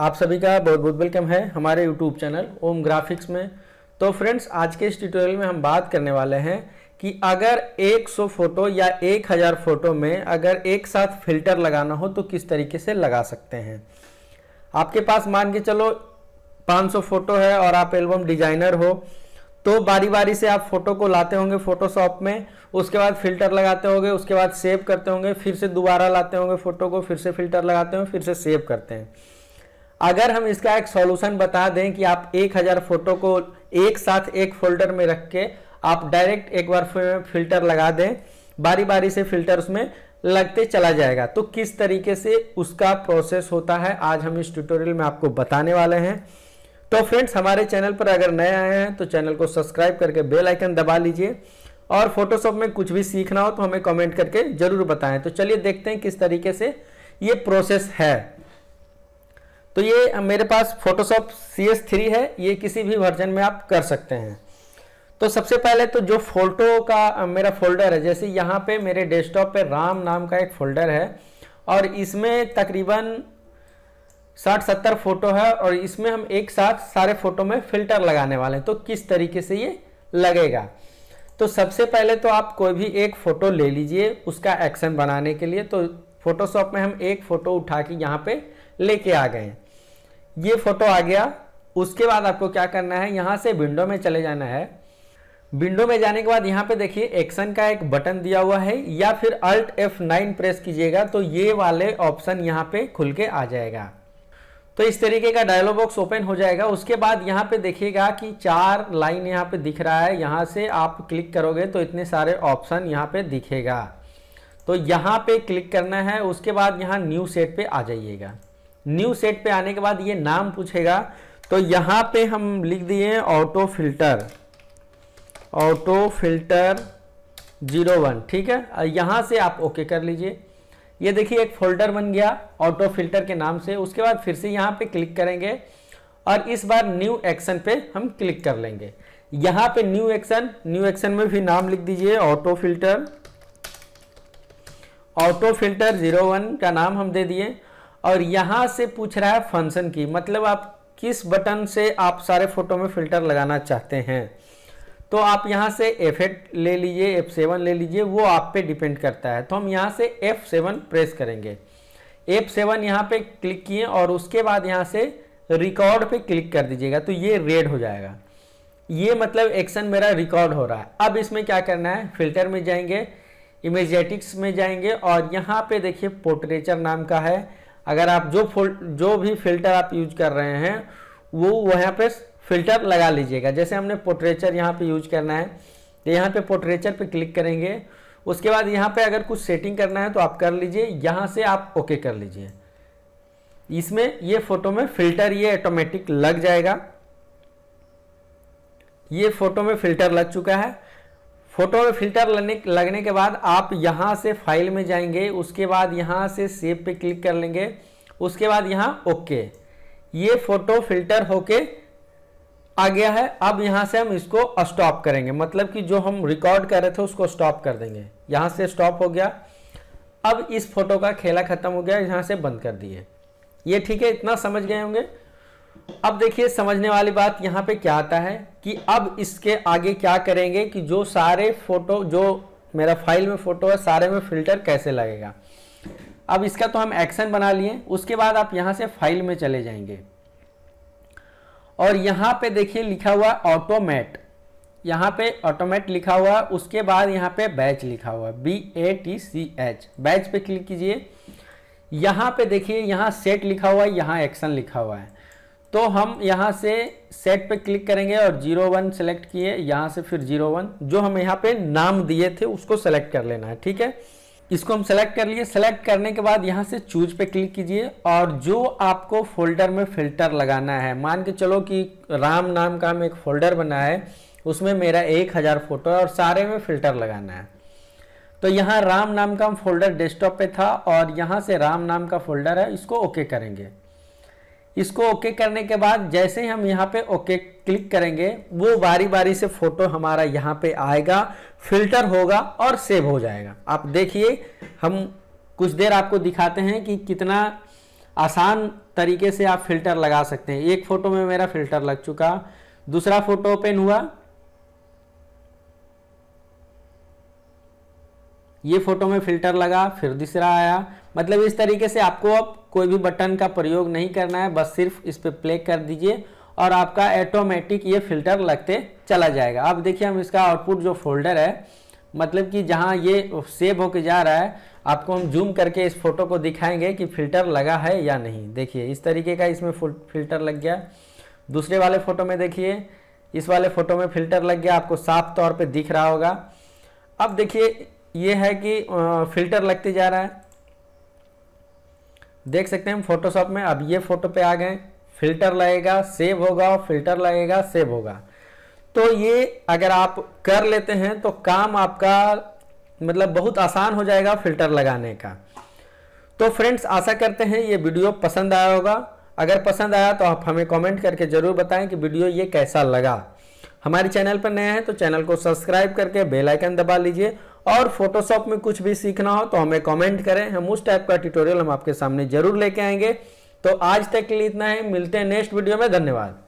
आप सभी का बहुत बहुत वेलकम है हमारे यूट्यूब चैनल ओम ग्राफिक्स में तो फ्रेंड्स आज के इस ट्यूटोरियल में हम बात करने वाले हैं कि अगर 100 फोटो या 1000 फोटो में अगर एक साथ फिल्टर लगाना हो तो किस तरीके से लगा सकते हैं आपके पास मान के चलो 500 फोटो है और आप एल्बम डिजाइनर हो तो बारी बारी से आप फोटो को लाते होंगे फोटोशॉप में उसके बाद फिल्टर लगाते होंगे उसके बाद सेव करते होंगे फिर से दोबारा लाते होंगे फोटो को फिर से फिल्टर लगाते होंगे फिर से सेव करते हैं अगर हम इसका एक सॉल्यूशन बता दें कि आप 1000 फोटो को एक साथ एक फोल्डर में रख के आप डायरेक्ट एक बार फिल्टर लगा दें बारी बारी से फिल्टर उसमें लगते चला जाएगा तो किस तरीके से उसका प्रोसेस होता है आज हम इस ट्यूटोरियल में आपको बताने वाले हैं तो फ्रेंड्स हमारे चैनल पर अगर नए आए हैं तो चैनल को सब्सक्राइब करके बेल आइकन दबा लीजिए और फोटोशॉप में कुछ भी सीखना हो तो हमें कमेंट करके ज़रूर बताएं तो चलिए देखते हैं किस तरीके से ये प्रोसेस है तो ये मेरे पास फोटोशॉप सी एस थ्री है ये किसी भी वर्जन में आप कर सकते हैं तो सबसे पहले तो जो फोटो का मेरा फोल्डर है जैसे यहाँ पे मेरे डेस्कटॉप पे राम नाम का एक फोल्डर है और इसमें तकरीबन साठ सत्तर फ़ोटो है और इसमें हम एक साथ सारे फ़ोटो में फ़िल्टर लगाने वाले हैं तो किस तरीके से ये लगेगा तो सबसे पहले तो आप कोई भी एक फ़ोटो ले लीजिए उसका एक्शन बनाने के लिए तो फ़ोटोशॉप में हम एक फ़ोटो उठा के यहाँ पे लेके आ गए ये फोटो आ गया उसके बाद आपको क्या करना है यहाँ से विंडो में चले जाना है विंडो में जाने के बाद यहाँ पे देखिए एक्शन का एक बटन दिया हुआ है या फिर अल्ट एफ नाइन प्रेस कीजिएगा तो ये वाले ऑप्शन यहाँ पे खुल के आ जाएगा तो इस तरीके का डायलॉग बॉक्स ओपन हो जाएगा उसके बाद यहाँ पे देखिएगा कि चार लाइन यहाँ पे दिख रहा है यहाँ से आप क्लिक करोगे तो इतने सारे ऑप्शन यहाँ पे दिखेगा तो यहाँ पे क्लिक करना है उसके बाद यहाँ न्यू सेट पे आ जाइएगा न्यू सेट पे आने के बाद ये नाम पूछेगा तो यहां पे हम लिख दिए auto filter auto filter zero one ठीक है यहां से आप ओके कर लीजिए ये देखिए एक फोल्डर बन गया ऑटो फिल्टर के नाम से उसके बाद फिर से यहां पे क्लिक करेंगे और इस बार न्यू एक्शन पे हम क्लिक कर लेंगे यहां पे न्यू एक्शन न्यू एक्शन में भी नाम लिख दीजिए auto filter auto filter zero one का नाम हम दे दिए और यहाँ से पूछ रहा है फंक्शन की मतलब आप किस बटन से आप सारे फोटो में फिल्टर लगाना चाहते हैं तो आप यहाँ से एफ ले लीजिए एफ सेवन ले लीजिए वो आप पे डिपेंड करता है तो हम यहाँ से एफ सेवन प्रेस करेंगे एफ सेवन यहाँ पर क्लिक किए और उसके बाद यहाँ से रिकॉर्ड पे क्लिक कर दीजिएगा तो ये रेड हो जाएगा ये मतलब एक्शन मेरा रिकॉर्ड हो रहा है अब इसमें क्या करना है फिल्टर में जाएंगे इमेजेटिक्स में जाएंगे और यहाँ पे देखिए पोर्ट्रेचर नाम का है अगर आप जो जो भी फिल्टर आप यूज कर रहे हैं वो वहाँ पे फिल्टर लगा लीजिएगा जैसे हमने पोट्रेचर यहाँ पे यूज करना है तो यहाँ पे पोट्रेचर पे क्लिक करेंगे उसके बाद यहाँ पे अगर कुछ सेटिंग करना है तो आप कर लीजिए यहाँ से आप ओके कर लीजिए इसमें ये फोटो में फिल्टर ये ऑटोमेटिक लग जाएगा ये फोटो में फिल्टर लग चुका है फोटो में फिल्टर लगने लगने के बाद आप यहाँ से फाइल में जाएंगे उसके बाद यहाँ से सेव पे क्लिक कर लेंगे उसके बाद यहाँ ओके ये फोटो फिल्टर होके आ गया है अब यहाँ से हम इसको स्टॉप करेंगे मतलब कि जो हम रिकॉर्ड कर रहे थे उसको स्टॉप कर देंगे यहाँ से स्टॉप हो गया अब इस फोटो का खेला खत्म हो गया यहाँ से बंद कर दिए ये ठीक है इतना समझ गए होंगे अब देखिए समझने वाली बात यहाँ पे क्या आता है कि अब इसके आगे क्या करेंगे कि जो सारे फोटो जो मेरा फाइल में फ़ोटो है सारे में फ़िल्टर कैसे लगेगा अब इसका तो हम एक्शन बना लिए उसके बाद आप यहाँ से फाइल में चले जाएंगे और यहाँ पे देखिए लिखा हुआ ऑटोमेट यहाँ पे ऑटोमेट लिखा हुआ है उसके बाद यहाँ पे बैच लिखा हुआ है B A T C H batch पे क्लिक कीजिए यहाँ पे देखिए यहाँ सेट लिखा हुआ है यहाँ एक्शन लिखा हुआ है तो हम यहाँ से सेट पे क्लिक करेंगे और जीरो वन सेलेक्ट किए यहाँ से फिर जीरो वन जो हम यहाँ पे नाम दिए थे उसको सेलेक्ट कर लेना है ठीक है इसको हम सेलेक्ट कर लिए सेलेक्ट करने के बाद यहाँ से चूज पे क्लिक कीजिए और जो आपको फोल्डर में फिल्टर लगाना है मान के चलो कि राम नाम का हम एक फोल्डर बना है उसमें मेरा एक हज़ार फोटो है और सारे में फिल्टर लगाना है तो यहाँ राम नाम का फोल्डर डेस्कटॉप पे था और यहाँ से राम नाम का फोल्डर है इसको ओके करेंगे इसको ओके करने के बाद जैसे ही हम यहाँ पे ओके क्लिक करेंगे वो बारी बारी से फोटो हमारा यहाँ पे आएगा फिल्टर होगा और सेव हो जाएगा आप देखिए हम कुछ देर आपको दिखाते हैं कि कितना आसान तरीके से आप फिल्टर लगा सकते हैं एक फ़ोटो में मेरा फिल्टर लग चुका दूसरा फ़ोटो ओपन हुआ ये फोटो में फिल्टर लगा फिर दूसरा आया मतलब इस तरीके से आपको अब कोई भी बटन का प्रयोग नहीं करना है बस सिर्फ इस पर प्ले कर दीजिए और आपका ऑटोमेटिक ये फिल्टर लगते चला जाएगा अब देखिए हम इसका आउटपुट जो फोल्डर है मतलब कि जहाँ ये सेव होके जा रहा है आपको हम जूम करके इस फोटो को दिखाएंगे कि फ़िल्टर लगा है या नहीं देखिए इस तरीके का इसमें फिल्टर लग गया दूसरे वाले फ़ोटो में देखिए इस वाले फ़ोटो में फ़िल्टर लग गया आपको साफ तौर पे दिख रहा होगा अब देखिए ये है कि फिल्टर लगते जा रहा है देख सकते हैं हम फोटोशॉप में अब ये फोटो पे आ गए फिल्टर लगेगा सेव होगा फिल्टर लगेगा सेव होगा तो ये अगर आप कर लेते हैं तो काम आपका मतलब बहुत आसान हो जाएगा फिल्टर लगाने का तो फ्रेंड्स आशा करते हैं ये वीडियो पसंद आया होगा अगर पसंद आया तो आप हमें कमेंट करके ज़रूर बताएं कि वीडियो ये कैसा लगा हमारे चैनल पर नए हैं तो चैनल को सब्सक्राइब करके बेलाइकन दबा लीजिए और फोटोशॉप में कुछ भी सीखना हो तो हमें कमेंट करें हम उस टाइप का ट्यूटोरियल हम आपके सामने जरूर लेके आएंगे तो आज तक के लिए इतना ही है, मिलते हैं नेक्स्ट वीडियो में धन्यवाद